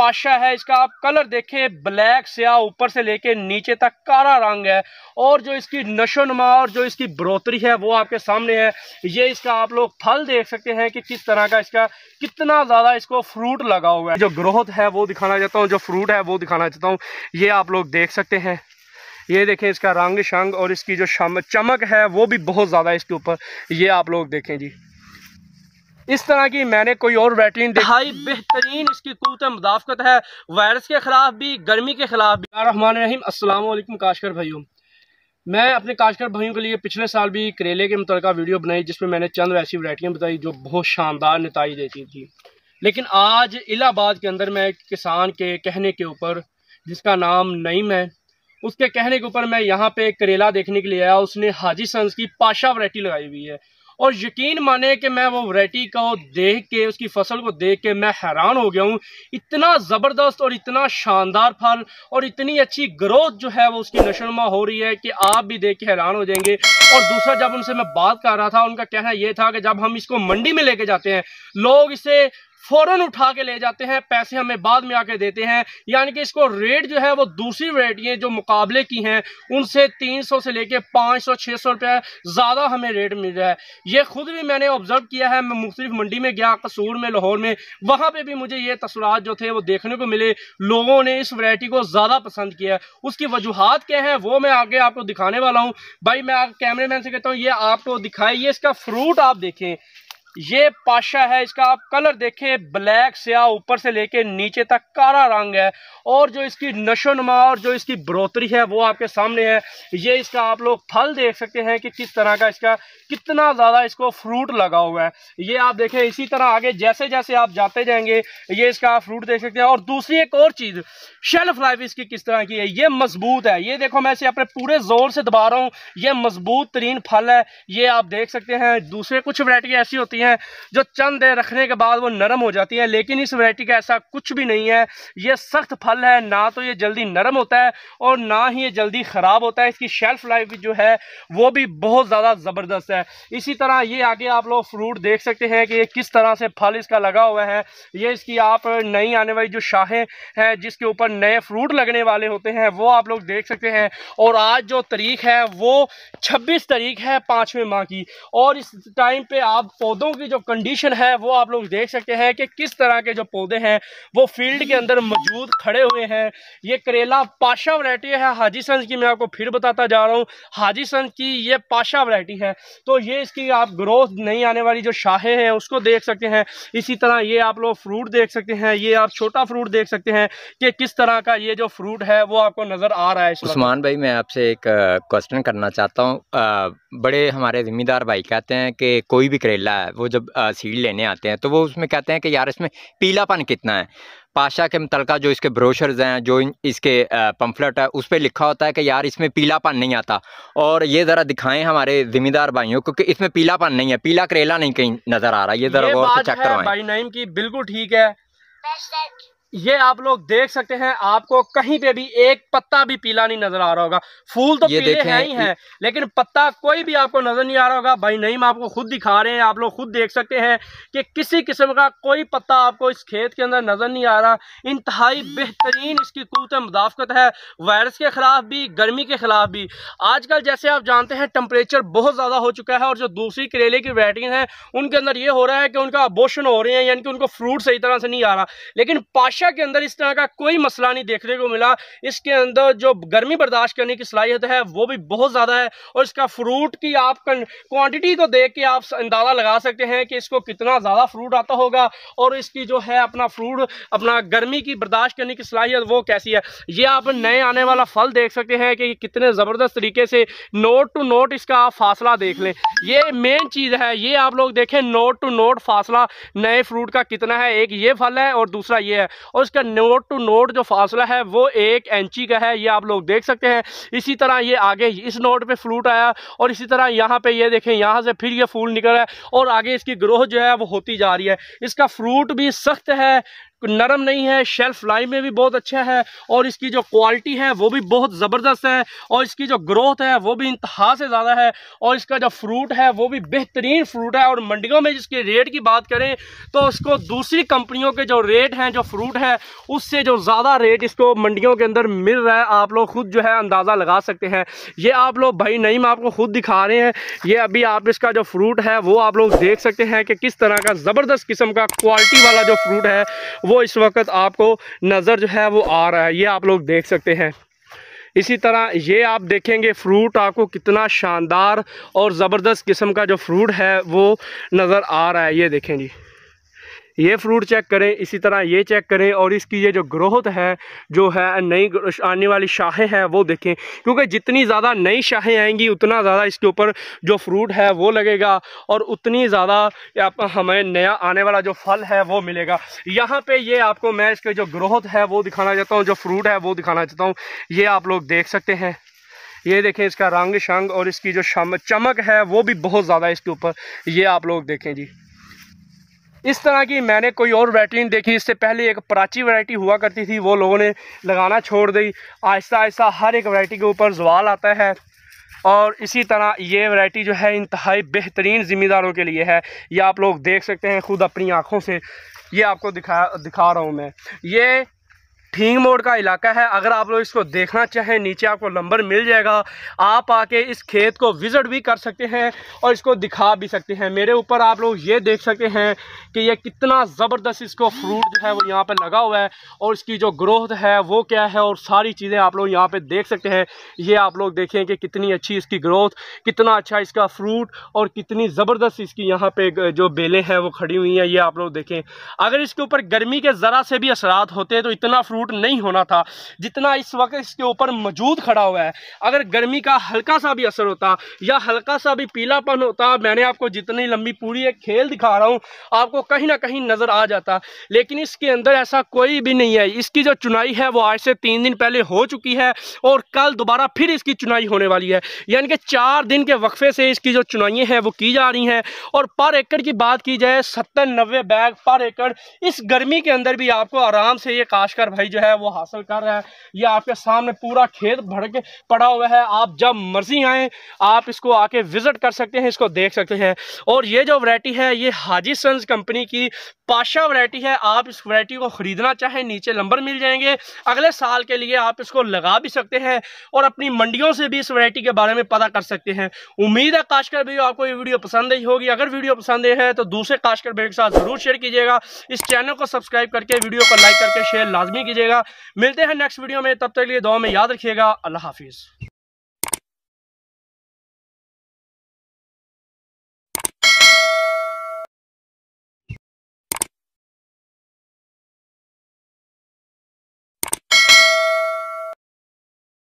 पाशा है इसका आप कलर देखें ब्लैक स्या ऊपर से लेके नीचे तक काला रंग है और जो इसकी नुमा और जो इसकी बढ़ोतरी है वो आपके सामने है ये इसका आप लोग फल देख सकते हैं कि किस तरह का इसका कितना ज़्यादा इसको फ्रूट लगा हुआ है जो ग्रोथ है वो दिखाना चाहता हूँ जो फ्रूट है वो दिखाना चाहता हूँ ये आप लोग देख सकते हैं ये देखें इसका रंग शंग और इसकी जो चमक है वो भी बहुत ज़्यादा इसके ऊपर ये आप लोग देखें जी इस तरह की मैंने कोई और वैटरीन दिखाई बेहतरीन इसकी कुत मुदाफ़त है वायरस के ख़िलाफ़ भी गर्मी के ख़िलाफ़ भी रहमान रहीम असलम काशकर भाइयों मैं अपने काशकर भाइयों के लिए पिछले साल भी करेले के मुतल वीडियो बनाई जिसमें मैंने चंद ऐसी वरायटियाँ बताई जो बहुत शानदार नतज देती थी लेकिन आज इलाहाबाद के अंदर मैं किसान के कहने के ऊपर जिसका नाम नईम है उसके कहने के ऊपर मैं यहाँ पे करेला देखने के लिए आया उसने हाजी सन्स की पाशा वरायटी लगाई हुई है और यकीन माने कि मैं वो वैरायटी को देख के उसकी फसल को देख के मैं हैरान हो गया हूँ इतना ज़बरदस्त और इतना शानदार फल और इतनी अच्छी ग्रोथ जो है वो उसकी नशोनमा हो रही है कि आप भी देख के हैरान हो जाएंगे और दूसरा जब उनसे मैं बात कर रहा था उनका कहना यह था कि जब हम इसको मंडी में लेके जाते हैं लोग इसे फौरन उठा के ले जाते हैं पैसे हमें बाद में आके देते हैं यानी कि इसको रेट जो है वो दूसरी वेराइटियाँ जो मुकाबले की हैं उनसे 300 से लेके 500 600 रुपये ज़्यादा हमें रेट मिल रहा है ये खुद भी मैंने ऑब्जर्व किया है मैं मुख्तलिफ मंडी में गया कसूर में लाहौर में वहाँ पर भी मुझे ये तसरात जो थे वो देखने को मिले लोगों ने इस वरायटी को ज़्यादा पसंद किया है उसकी वजूहत क्या है वो मैं आगे आपको दिखाने वाला हूँ भाई मैं कैमरे मैन से कहता हूँ ये आपको दिखाइए इसका फ्रूट आप देखें ये पाशा है इसका आप कलर देखें ब्लैक स्या ऊपर से लेके नीचे तक काला रंग है और जो इसकी नुमा और जो इसकी बढ़ोतरी है वो आपके सामने है ये इसका आप लोग फल देख सकते हैं कि किस तरह का इसका कितना ज़्यादा इसको फ्रूट लगा हुआ है ये आप देखें इसी तरह आगे जैसे जैसे आप जाते जाएंगे ये इसका आप फ्रूट देख सकते हैं और दूसरी एक और चीज़ शेल्फ लाइफ इसकी किस तरह की है ये मजबूत है ये देखो मैं इसे अपने पूरे ज़ोर से दबा रहा हूँ ये मजबूत तरीन फल है ये आप देख सकते हैं दूसरे कुछ वरायटियाँ ऐसी होती होती हैं जो चंद देर रखने के बाद वो नरम हो जाती हैं लेकिन इस वैरायटी का ऐसा कुछ भी नहीं है ये सख्त फल है ना तो ये जल्दी नरम होता है और ना ही ये जल्दी ख़राब होता है इसकी शेल्फ लाइफ जो है वो भी बहुत ज़्यादा ज़बरदस्त है इसी तरह ये आगे आप लोग फ्रूट देख सकते हैं कि ये किस तरह से फल इसका लगा हुआ है ये इसकी आप नई आने वाली जो शाखें हैं जिसके ऊपर नए फ्रूट लगने वाले होते हैं वो आप लोग देख सकते हैं और आज जो तारीख है वो 26 तारीख है पाँचवें माह की और इस टाइम पे आप पौधों पौधों की जो कंडीशन है वो आप लोग देख सकते हैं कि किस तरह के जो पौधे हैं वो फील्ड के अंदर मौजूद खड़े हुए हैं ये करेला पाशा वरायटी है हाजी सन की मैं आपको फिर बताता जा रहा हूँ हाजी सन की ये पाशा वरायटी है तो ये इसकी आप ग्रोथ नहीं आने वाली जो शाहे हैं उसको देख सकते हैं इसी तरह ये आप लोग फ्रूट देख सकते हैं ये आप छोटा फ्रूट देख सकते हैं कि किस तरह का ये जो फ्रूट है वो आपको नज़र आ रहा है उस्मान भाई मैं आपसे एक क्वेश्चन करना चाहता हूँ बड़े हमारे ज़िम्मेदार भाई कहते हैं कि कोई भी करेला है वो जब सीड लेने आते हैं तो वो उसमें कहते हैं कि यार इसमें पीलापन कितना है पाशा के मुतलका जो इसके ब्रोशर्स हैं जो इसके पम्फलेट है उस पर लिखा होता है कि यार इसमें पीलापन नहीं आता और ये ज़रा दिखाएं हमारे ज़िम्मेदार भाइयों क्योंकि इसमें पीलापन नहीं है पीला करेला नहीं कहीं नज़र आ रहा ये ज़रा गौर से चेक भाई नईम की बिल्कुल ठीक है ये आप लोग देख सकते हैं आपको कहीं पे भी एक पत्ता भी पीला नहीं नजर आ रहा होगा फूल तो पीले हैं ही हैं लेकिन पत्ता कोई भी आपको नजर नहीं आ रहा होगा भाई नहीं मैं आपको खुद दिखा रहे हैं आप लोग खुद देख सकते हैं कि किसी किस्म का कोई पत्ता आपको इस खेत के अंदर नजर नहीं आ रहा इंतहाई बेहतरीन इसकी कुत मुदाफ़त है वायरस के खिलाफ भी गर्मी के खिलाफ भी आजकल जैसे आप जानते हैं टेम्परेचर बहुत ज्यादा हो चुका है और जो दूसरी करेले की वैराइटीज हैं उनके अंदर ये हो रहा है कि उनका अबोशन हो रहे हैं यानी कि उनको फ्रूट सही तरह से नहीं आ रहा लेकिन पाश बादशाह के अंदर इस तरह का कोई मसला नहीं देखने को मिला इसके अंदर जो गर्मी बर्दाश्त करने की सलाहियत है वो भी बहुत ज़्यादा है और इसका फ्रूट की आप क्वांटिटी को देख के आप अंदाज़ा लगा सकते हैं कि इसको कितना ज़्यादा फ्रूट आता होगा और इसकी जो है अपना फ्रूट अपना गर्मी की बर्दाश्त करने की सलाहियत वो कैसी है ये आप नए आने वाला फल देख सकते हैं कि कितने ज़बरदस्त तरीके से नोट टू नोट इसका आप फासला देख लें ये मेन चीज़ है ये आप लोग देखें नोट टू नोट फासला नए फ्रूट का कितना है एक ये फल है और दूसरा ये है और इसका नोट टू नोट जो फासला है वो एक इंची का है ये आप लोग देख सकते हैं इसी तरह ये आगे इस नोट पे फ्रूट आया और इसी तरह यहाँ पे ये देखें यहाँ से फिर ये फूल निकल रहा है और आगे इसकी ग्रोथ जो है वो होती जा रही है इसका फ्रूट भी सख्त है नरम नहीं है शेल्फ लाइफ में भी बहुत अच्छा है और इसकी जो क्वालिटी है वो भी बहुत ज़बरदस्त है और इसकी जो ग्रोथ है वो भी इंतहा से ज़्यादा है और इसका जो फ्रूट है वो भी बेहतरीन फ्रूट है और मंडियों में जिसके रेट की बात करें तो उसको दूसरी कंपनियों के जो रेट हैं जो फ्रूट है उससे जो ज़्यादा रेट इसको मंडियों के अंदर मिल रहा है आप लोग खुद जो है अंदाज़ा लगा सकते हैं ये आप लोग भाई नहीं मैं आपको खुद दिखा रहे हैं ये अभी आप इसका जो फ्रूट है वो आप लोग देख सकते हैं कि किस तरह का ज़बरदस्त किस्म का क्वालिटी वाला जो फ्रूट है वो इस वक्त आपको नज़र जो है वो आ रहा है ये आप लोग देख सकते हैं इसी तरह ये आप देखेंगे फ्रूट आपको कितना शानदार और ज़बरदस्त किस्म का जो फ्रूट है वो नज़र आ रहा है ये देखें जी ये फ्रूट चेक करें इसी तरह ये चेक करें और इसकी ये जो ग्रोथ है जो है नई आने वाली शाहें हैं वो देखें क्योंकि जितनी ज़्यादा नई शाहें आएंगी उतना ज़्यादा इसके ऊपर जो फ्रूट है वो लगेगा और उतनी ज़्यादा हमें नया आने वाला जो फल है वो मिलेगा यहाँ पे ये आपको मैं इसके जो ग्रोथ है वो दिखाना चाहता हूँ जो फ्रूट है वो दिखाना चाहता हूँ ये आप लोग देख सकते हैं ये देखें इसका रंग शंग और इसकी जो चमक है वो भी बहुत ज़्यादा इसके ऊपर ये आप लोग देखें जी इस तरह की मैंने कोई और वैरायटी नहीं देखी इससे पहले एक प्राची वैरायटी हुआ करती थी वो लोगों ने लगाना छोड़ दी आहिस्ता आहिस्ता हर एक वैरायटी के ऊपर जवाल आता है और इसी तरह ये वैरायटी जो है इंतहाई बेहतरीन ज़िम्मेदारों के लिए है ये आप लोग देख सकते हैं ख़ुद अपनी आँखों से ये आपको दिखा दिखा रहा हूँ मैं ये ठींग मोड़ का इलाका है अगर आप लोग इसको देखना चाहें नीचे आपको नंबर मिल जाएगा आप आके इस खेत को विज़िट भी कर सकते हैं और इसको दिखा भी सकते हैं मेरे ऊपर आप लोग ये देख सकते हैं कि ये कितना ज़बरदस्त इसको फ्रूट जो है वो यहाँ पर लगा हुआ है और इसकी जो ग्रोथ है वो क्या है और सारी चीज़ें आप लोग यहाँ पर देख सकते हैं ये आप लोग देखें कि कितनी अच्छी इसकी ग्रोथ कितना अच्छा इसका फ्रूट और कितनी ज़बरदस्त इसकी यहाँ पर जो बेलें हैं वो खड़ी हुई हैं ये आप लोग देखें अगर इसके ऊपर गर्मी के ज़रा से भी असरात होते हैं तो इतना फ्रूट फ्रूट नहीं होना था जितना इस वक्त इसके ऊपर मौजूद खड़ा हुआ है अगर गर्मी का हल्का सा भी असर होता या हल्का सा भी पीलापन होता मैंने आपको जितनी लंबी पूरी एक खेल दिखा रहा हूँ आपको कहीं ना कहीं नज़र आ जाता लेकिन इसके अंदर ऐसा कोई भी नहीं है इसकी जो चुनाई है वो आज से तीन दिन पहले हो चुकी है और कल दोबारा फिर इसकी चुनाई होने वाली है यानी कि चार दिन के वक्फे से इसकी जो चुनाइयाँ हैं वो की जा रही हैं और पर एकड़ की बात की जाए सत्तर नब्बे बैग पर एकड़ इस गर्मी के अंदर भी आपको आराम से ये काशकर भाई जो है वो हासिल कर रहा है ये आपके सामने पूरा खेत भर के पड़ा हुआ है आप जब मर्जी आए आप इसको आके विज़िट कर सकते हैं इसको देख सकते हैं और ये जो वरायटी है ये हाजी सन्स कंपनी की पाशा वरायटी है आप इस वरायटी को ख़रीदना चाहें नीचे लंबर मिल जाएंगे अगले साल के लिए आप इसको लगा भी सकते हैं और अपनी मंडियों से भी इस वरायटी के बारे में पता कर सकते हैं उम्मीद है काशकर भाई आपको ये वीडियो पसंद ही होगी अगर वीडियो पसंद है तो दूसरे काशकर भाई के साथ ज़रूर शेयर कीजिएगा इस चैनल को सब्सक्राइब करके वीडियो को लाइक करके शेयर लाजमी कीजिए कीजिएगा मिलते हैं नेक्स्ट वीडियो में तब तक लिए दुआ में याद रखिएगा अल्लाह हाफिज़